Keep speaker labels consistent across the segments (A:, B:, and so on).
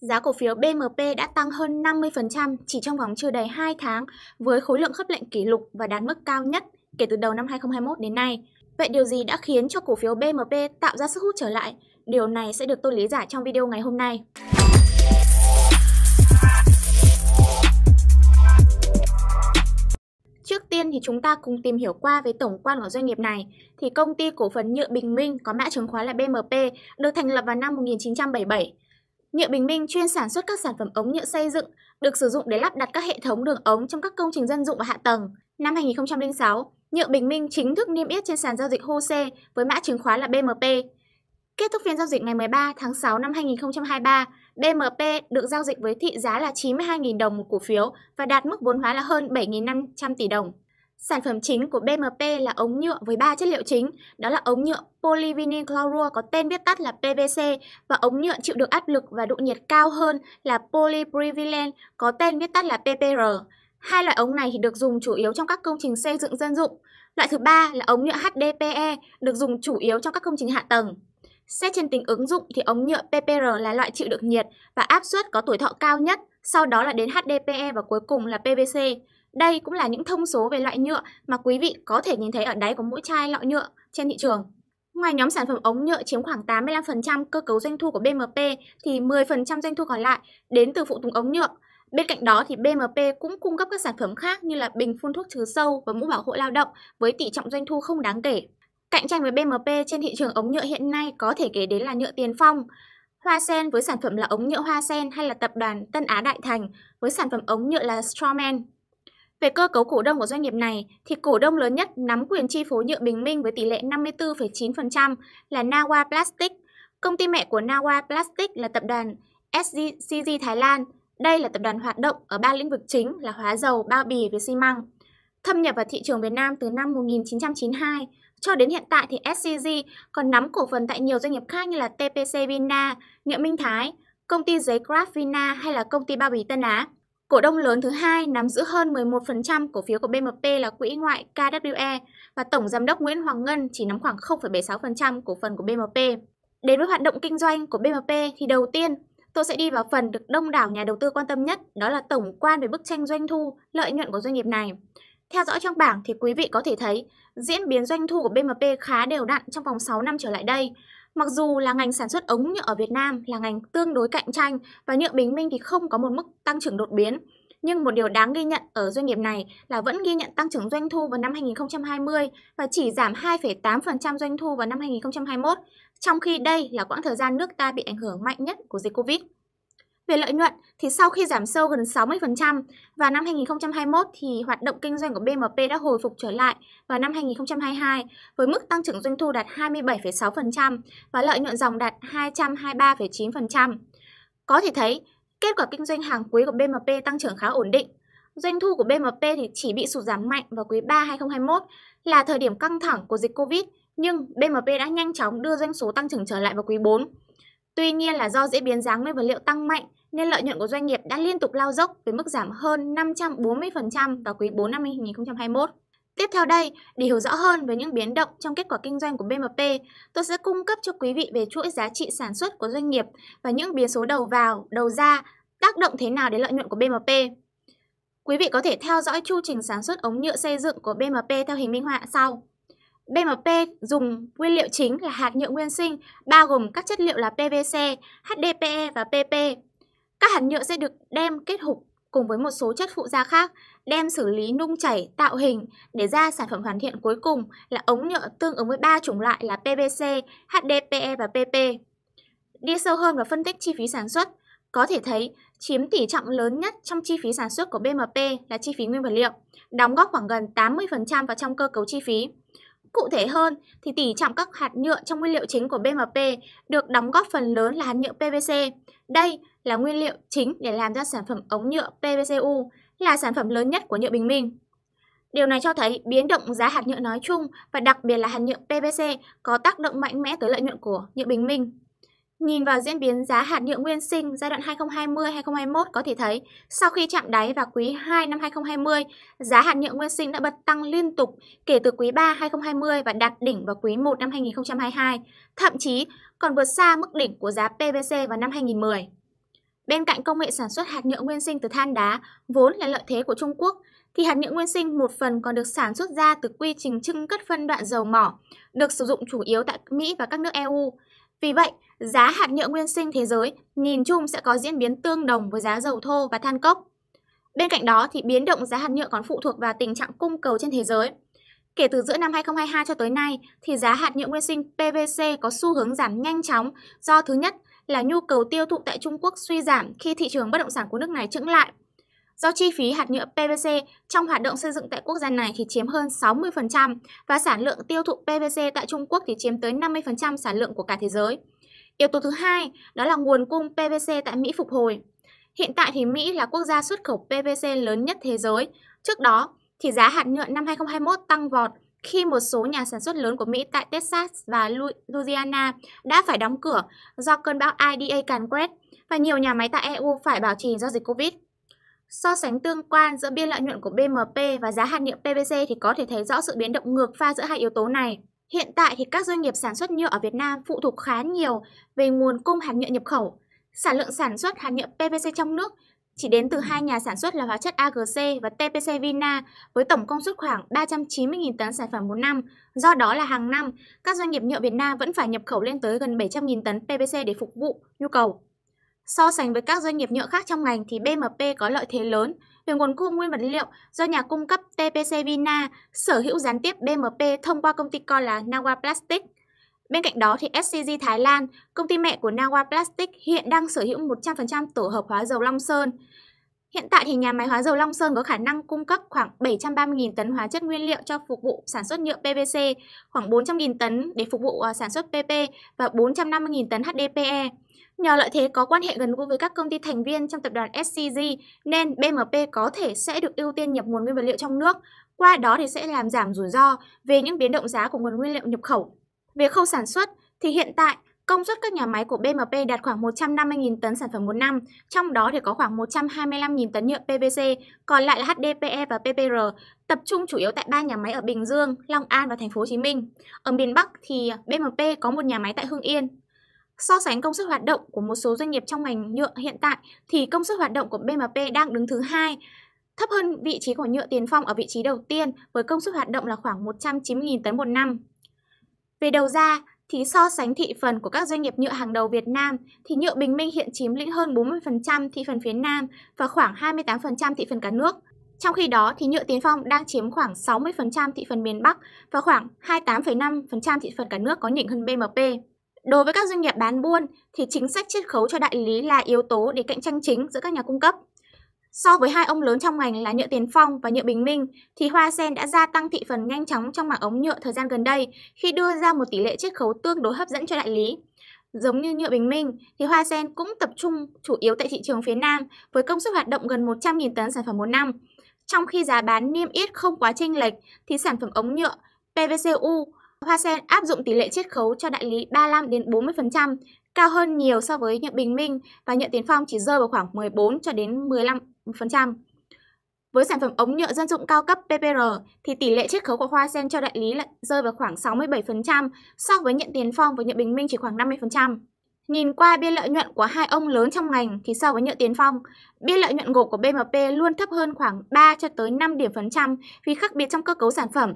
A: Giá cổ phiếu BMP đã tăng hơn 50% chỉ trong vòng chưa đầy 2 tháng với khối lượng khớp lệnh kỷ lục và đạt mức cao nhất kể từ đầu năm 2021 đến nay. Vậy điều gì đã khiến cho cổ phiếu BMP tạo ra sức hút trở lại? Điều này sẽ được tôi lý giải trong video ngày hôm nay. Trước tiên thì chúng ta cùng tìm hiểu qua về tổng quan của doanh nghiệp này. Thì công ty cổ phần nhựa Bình Minh có mã chứng khoán là BMP được thành lập vào năm 1977 Nhựa Bình Minh chuyên sản xuất các sản phẩm ống nhựa xây dựng được sử dụng để lắp đặt các hệ thống đường ống trong các công trình dân dụng và hạ tầng. Năm 2006, Nhựa Bình Minh chính thức niêm yết trên sàn giao dịch HOSE với mã chứng khoán là BMP. Kết thúc phiên giao dịch ngày 13 tháng 6 năm 2023, BMP được giao dịch với thị giá là 92.000 đồng một cổ phiếu và đạt mức vốn hóa là hơn 7.500 tỷ đồng. Sản phẩm chính của BMP là ống nhựa với 3 chất liệu chính, đó là ống nhựa polyvinyl chlorua có tên viết tắt là PVC và ống nhựa chịu được áp lực và độ nhiệt cao hơn là polypropylene có tên viết tắt là PPR. Hai loại ống này thì được dùng chủ yếu trong các công trình xây dựng dân dụng. Loại thứ ba là ống nhựa HDPE được dùng chủ yếu trong các công trình hạ tầng. Xét trên tính ứng dụng thì ống nhựa PPR là loại chịu được nhiệt và áp suất có tuổi thọ cao nhất, sau đó là đến HDPE và cuối cùng là PVC. Đây cũng là những thông số về loại nhựa mà quý vị có thể nhìn thấy ở đáy của mỗi chai lọ nhựa trên thị trường. Ngoài nhóm sản phẩm ống nhựa chiếm khoảng 85% cơ cấu doanh thu của BMP thì 10% doanh thu còn lại đến từ phụ tùng ống nhựa. Bên cạnh đó thì BMP cũng cung cấp các sản phẩm khác như là bình phun thuốc trừ sâu và mũ bảo hộ lao động với tỷ trọng doanh thu không đáng kể. Cạnh tranh với BMP trên thị trường ống nhựa hiện nay có thể kể đến là nhựa tiền phong, Hoa Sen với sản phẩm là ống nhựa Hoa Sen hay là tập đoàn Tân Á Đại Thành với sản phẩm ống nhựa là Strawman. Về cơ cấu cổ đông của doanh nghiệp này thì cổ đông lớn nhất nắm quyền chi phối nhựa bình minh với tỷ lệ 54,9% là Nawa Plastic. Công ty mẹ của Nawa Plastic là tập đoàn SCG Thái Lan. Đây là tập đoàn hoạt động ở ba lĩnh vực chính là hóa dầu, bao bì và xi măng. Thâm nhập vào thị trường Việt Nam từ năm 1992 cho đến hiện tại thì SCG còn nắm cổ phần tại nhiều doanh nghiệp khác như là TPC Vina, Nhựa Minh Thái, công ty giấy Craft Vina hay là công ty bao bì Tân Á. Cổ đông lớn thứ hai nắm giữ hơn 11% cổ phiếu của BMP là quỹ ngoại KWE và Tổng Giám đốc Nguyễn Hoàng Ngân chỉ nắm khoảng 0,76% cổ phần của BMP. Đến với hoạt động kinh doanh của BMP thì đầu tiên tôi sẽ đi vào phần được đông đảo nhà đầu tư quan tâm nhất đó là tổng quan về bức tranh doanh thu, lợi nhuận của doanh nghiệp này. Theo dõi trong bảng thì quý vị có thể thấy diễn biến doanh thu của BMP khá đều đặn trong vòng 6 năm trở lại đây Mặc dù là ngành sản xuất ống nhựa ở Việt Nam là ngành tương đối cạnh tranh và nhựa Bình Minh thì không có một mức tăng trưởng đột biến, nhưng một điều đáng ghi nhận ở doanh nghiệp này là vẫn ghi nhận tăng trưởng doanh thu vào năm 2020 và chỉ giảm 2,8% doanh thu vào năm 2021, trong khi đây là quãng thời gian nước ta bị ảnh hưởng mạnh nhất của dịch Covid. Về lợi nhuận thì sau khi giảm sâu gần 60% và năm 2021 thì hoạt động kinh doanh của BMP đã hồi phục trở lại vào năm 2022 với mức tăng trưởng doanh thu đạt 27,6% và lợi nhuận dòng đạt 223,9%. Có thể thấy, kết quả kinh doanh hàng quý của BMP tăng trưởng khá ổn định. Doanh thu của BMP thì chỉ bị sụt giảm mạnh vào quý 3 2021 là thời điểm căng thẳng của dịch Covid, nhưng BMP đã nhanh chóng đưa doanh số tăng trưởng trở lại vào quý 4. Tuy nhiên là do diễn biến giá nguyên vật liệu tăng mạnh nên lợi nhuận của doanh nghiệp đã liên tục lao dốc với mức giảm hơn 540% vào quý 4 năm 2021. Tiếp theo đây, để hiểu rõ hơn về những biến động trong kết quả kinh doanh của BMP, tôi sẽ cung cấp cho quý vị về chuỗi giá trị sản xuất của doanh nghiệp và những biến số đầu vào, đầu ra tác động thế nào đến lợi nhuận của BMP. Quý vị có thể theo dõi chu trình sản xuất ống nhựa xây dựng của BMP theo hình minh họa sau. BMP dùng nguyên liệu chính là hạt nhựa nguyên sinh bao gồm các chất liệu là PVC, HDPE và PP các hạt nhựa sẽ được đem kết hợp cùng với một số chất phụ gia khác, đem xử lý nung chảy, tạo hình để ra sản phẩm hoàn thiện cuối cùng là ống nhựa tương ứng với ba chủng loại là PVC, HDPE và PP. Đi sâu hơn vào phân tích chi phí sản xuất, có thể thấy chiếm tỷ trọng lớn nhất trong chi phí sản xuất của BMP là chi phí nguyên vật liệu, đóng góp khoảng gần 80% vào trong cơ cấu chi phí. Cụ thể hơn thì tỷ trọng các hạt nhựa trong nguyên liệu chính của BMP được đóng góp phần lớn là hạt nhựa PVC. Đây là nguyên liệu chính để làm ra sản phẩm ống nhựa PVCU, là sản phẩm lớn nhất của nhựa bình minh. Điều này cho thấy biến động giá hạt nhựa nói chung và đặc biệt là hạt nhựa PVC có tác động mạnh mẽ tới lợi nhuận của nhựa bình minh. Nhìn vào diễn biến giá hạt nhựa nguyên sinh giai đoạn 2020-2021 có thể thấy, sau khi chạm đáy vào quý 2 năm 2020, giá hạt nhựa nguyên sinh đã bật tăng liên tục kể từ quý 3 2020 và đạt đỉnh vào quý 1 năm 2022, thậm chí còn vượt xa mức đỉnh của giá PVC vào năm 2010. Bên cạnh công nghệ sản xuất hạt nhựa nguyên sinh từ than đá vốn là lợi thế của Trung Quốc, thì hạt nhựa nguyên sinh một phần còn được sản xuất ra từ quy trình trưng cất phân đoạn dầu mỏ, được sử dụng chủ yếu tại Mỹ và các nước EU. Vì vậy, giá hạt nhựa nguyên sinh thế giới nhìn chung sẽ có diễn biến tương đồng với giá dầu thô và than cốc. Bên cạnh đó thì biến động giá hạt nhựa còn phụ thuộc vào tình trạng cung cầu trên thế giới. Kể từ giữa năm 2022 cho tới nay thì giá hạt nhựa nguyên sinh PVC có xu hướng giảm nhanh chóng do thứ nhất là nhu cầu tiêu thụ tại Trung Quốc suy giảm khi thị trường bất động sản của nước này chững lại do chi phí hạt nhựa PVC trong hoạt động xây dựng tại quốc gia này thì chiếm hơn 60% và sản lượng tiêu thụ PVC tại Trung Quốc thì chiếm tới 50% sản lượng của cả thế giới. Yếu tố thứ hai đó là nguồn cung PVC tại Mỹ phục hồi. Hiện tại thì Mỹ là quốc gia xuất khẩu PVC lớn nhất thế giới. Trước đó thì giá hạt nhựa năm 2021 tăng vọt khi một số nhà sản xuất lớn của Mỹ tại Texas và Louisiana đã phải đóng cửa do cơn bão IDA càn quét và nhiều nhà máy tại EU phải bảo trì do dịch Covid. So sánh tương quan giữa biên lợi nhuận của BMP và giá hạt nhựa PVC thì có thể thấy rõ sự biến động ngược pha giữa hai yếu tố này. Hiện tại thì các doanh nghiệp sản xuất nhựa ở Việt Nam phụ thuộc khá nhiều về nguồn cung hạt nhựa nhập khẩu. Sản lượng sản xuất hạt nhựa PVC trong nước chỉ đến từ hai nhà sản xuất là hóa chất AGC và TPC Vina với tổng công suất khoảng 390.000 tấn sản phẩm một năm. Do đó là hàng năm, các doanh nghiệp nhựa Việt Nam vẫn phải nhập khẩu lên tới gần 700.000 tấn PVC để phục vụ nhu cầu. So sánh với các doanh nghiệp nhựa khác trong ngành thì BMP có lợi thế lớn về nguồn cung nguyên vật liệu do nhà cung cấp TPC Vina sở hữu gián tiếp BMP thông qua công ty con là Nawa Plastic. Bên cạnh đó thì SCG Thái Lan, công ty mẹ của Nawa Plastic hiện đang sở hữu 100% tổ hợp hóa dầu Long Sơn. Hiện tại thì nhà máy hóa dầu Long Sơn có khả năng cung cấp khoảng 730.000 tấn hóa chất nguyên liệu cho phục vụ sản xuất nhựa PVC, khoảng 400.000 tấn để phục vụ à, sản xuất PP và 450.000 tấn HDPE. Nhờ lợi thế có quan hệ gần gũi với các công ty thành viên trong tập đoàn SCG nên BMP có thể sẽ được ưu tiên nhập nguồn nguyên vật liệu trong nước, qua đó thì sẽ làm giảm rủi ro về những biến động giá của nguồn nguyên liệu nhập khẩu. Về khâu sản xuất thì hiện tại Công suất các nhà máy của BMP đạt khoảng 150.000 tấn sản phẩm một năm, trong đó thì có khoảng 125.000 tấn nhựa PVC, còn lại là HDPE và PPR, tập trung chủ yếu tại ba nhà máy ở Bình Dương, Long An và thành phố Hồ Chí Minh. Ở miền Bắc thì BMP có một nhà máy tại Hưng Yên. So sánh công suất hoạt động của một số doanh nghiệp trong ngành nhựa hiện tại thì công suất hoạt động của BMP đang đứng thứ hai, thấp hơn vị trí của nhựa tiền phong ở vị trí đầu tiên với công suất hoạt động là khoảng 190.000 tấn một năm. Về đầu ra, thì so sánh thị phần của các doanh nghiệp nhựa hàng đầu Việt Nam thì nhựa Bình Minh hiện chiếm lĩnh hơn 40% thị phần phía Nam và khoảng 28% thị phần cả nước. Trong khi đó thì nhựa Tiến Phong đang chiếm khoảng 60% thị phần miền Bắc và khoảng 28,5% thị phần cả nước có nhỉnh hơn BMP. Đối với các doanh nghiệp bán buôn thì chính sách chiết khấu cho đại lý là yếu tố để cạnh tranh chính giữa các nhà cung cấp. So với hai ông lớn trong ngành là nhựa Tiền Phong và nhựa Bình Minh thì Hoa Sen đã gia tăng thị phần nhanh chóng trong mảng ống nhựa thời gian gần đây khi đưa ra một tỷ lệ chiết khấu tương đối hấp dẫn cho đại lý. Giống như nhựa Bình Minh thì Hoa Sen cũng tập trung chủ yếu tại thị trường phía Nam với công suất hoạt động gần 100.000 tấn sản phẩm một năm. Trong khi giá bán niêm yết không quá chênh lệch thì sản phẩm ống nhựa PVCU Hoa Sen áp dụng tỷ lệ chiết khấu cho đại lý 35 đến 40%, cao hơn nhiều so với nhựa Bình Minh và nhựa Tiến Phong chỉ rơi vào khoảng 14 cho đến 15 với sản phẩm ống nhựa dân dụng cao cấp PPR thì tỷ lệ chiết khấu của hoa sen cho đại lý lại rơi vào khoảng 67% so với nhận tiền phong và nhựa bình minh chỉ khoảng 50%. Nhìn qua biên lợi nhuận của hai ông lớn trong ngành thì so với nhựa tiền phong, biên lợi nhuận gộp của BMP luôn thấp hơn khoảng 3 cho tới 5 điểm phần trăm vì khác biệt trong cơ cấu sản phẩm.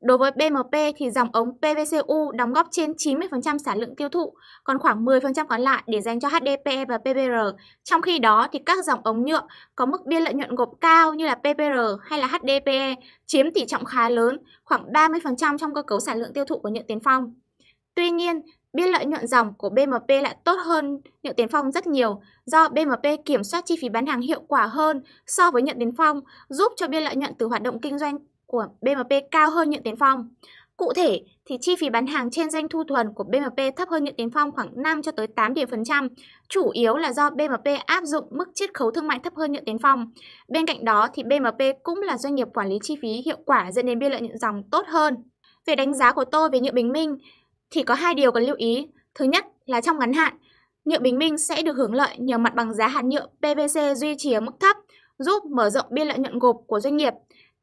A: Đối với BMP thì dòng ống PVCU đóng góp trên 90% sản lượng tiêu thụ, còn khoảng 10% còn lại để dành cho HDPE và PPR. Trong khi đó thì các dòng ống nhựa có mức biên lợi nhuận gộp cao như là PPR hay là HDPE chiếm tỷ trọng khá lớn, khoảng 30% trong cơ cấu sản lượng tiêu thụ của nhựa tiền phong. Tuy nhiên, biên lợi nhuận dòng của BMP lại tốt hơn nhựa tiền phong rất nhiều do BMP kiểm soát chi phí bán hàng hiệu quả hơn so với nhựa tiền phong, giúp cho biên lợi nhuận từ hoạt động kinh doanh của BMP cao hơn nhượng tiến phong. Cụ thể thì chi phí bán hàng trên doanh thu thuần của BMP thấp hơn nhượng tiến phong khoảng 5 cho tới 8 điểm phần trăm, chủ yếu là do BMP áp dụng mức chiết khấu thương mại thấp hơn nhượng tiến phong. Bên cạnh đó thì BMP cũng là doanh nghiệp quản lý chi phí hiệu quả dẫn đến biên lợi nhuận dòng tốt hơn. Về đánh giá của tôi về nhựa Bình Minh thì có hai điều cần lưu ý. Thứ nhất là trong ngắn hạn, nhựa Bình Minh sẽ được hưởng lợi nhờ mặt bằng giá hạt nhựa PVC duy trì ở mức thấp, giúp mở rộng biên lợi nhuận gộp của doanh nghiệp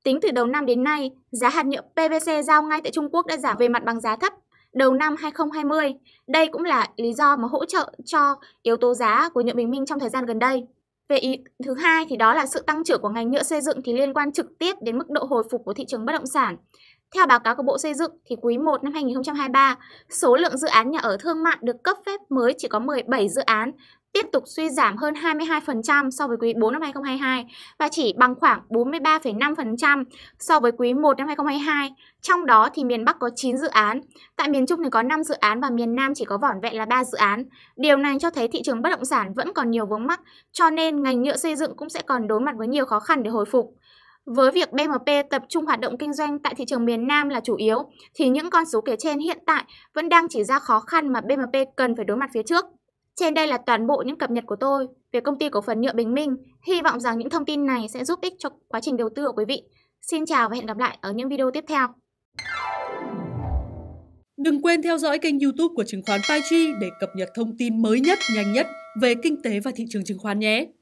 A: Tính từ đầu năm đến nay, giá hạt nhựa PVC giao ngay tại Trung Quốc đã giảm về mặt bằng giá thấp đầu năm 2020. Đây cũng là lý do mà hỗ trợ cho yếu tố giá của nhựa bình minh trong thời gian gần đây. Về ý thứ hai thì đó là sự tăng trưởng của ngành nhựa xây dựng thì liên quan trực tiếp đến mức độ hồi phục của thị trường bất động sản. Theo báo cáo của Bộ Xây dựng thì quý 1 năm 2023, số lượng dự án nhà ở thương mại được cấp phép mới chỉ có 17 dự án tiếp tục suy giảm hơn 22% so với quý 4 năm 2022 và chỉ bằng khoảng 43,5% so với quý 1 năm 2022. Trong đó thì miền Bắc có 9 dự án, tại miền Trung thì có 5 dự án và miền Nam chỉ có vỏn vẹn là 3 dự án. Điều này cho thấy thị trường bất động sản vẫn còn nhiều vướng mắc, cho nên ngành nhựa xây dựng cũng sẽ còn đối mặt với nhiều khó khăn để hồi phục. Với việc BMP tập trung hoạt động kinh doanh tại thị trường miền Nam là chủ yếu, thì những con số kể trên hiện tại vẫn đang chỉ ra khó khăn mà BMP cần phải đối mặt phía trước. Trên đây là toàn bộ những cập nhật của tôi về công ty cổ phần nhựa Bình Minh. Hy vọng rằng những thông tin này sẽ giúp ích cho quá trình đầu tư của quý vị. Xin chào và hẹn gặp lại ở những video tiếp theo. Đừng quên theo dõi kênh YouTube của chứng khoán Paiji để cập nhật thông tin mới nhất, nhanh nhất về kinh tế và thị trường chứng khoán nhé.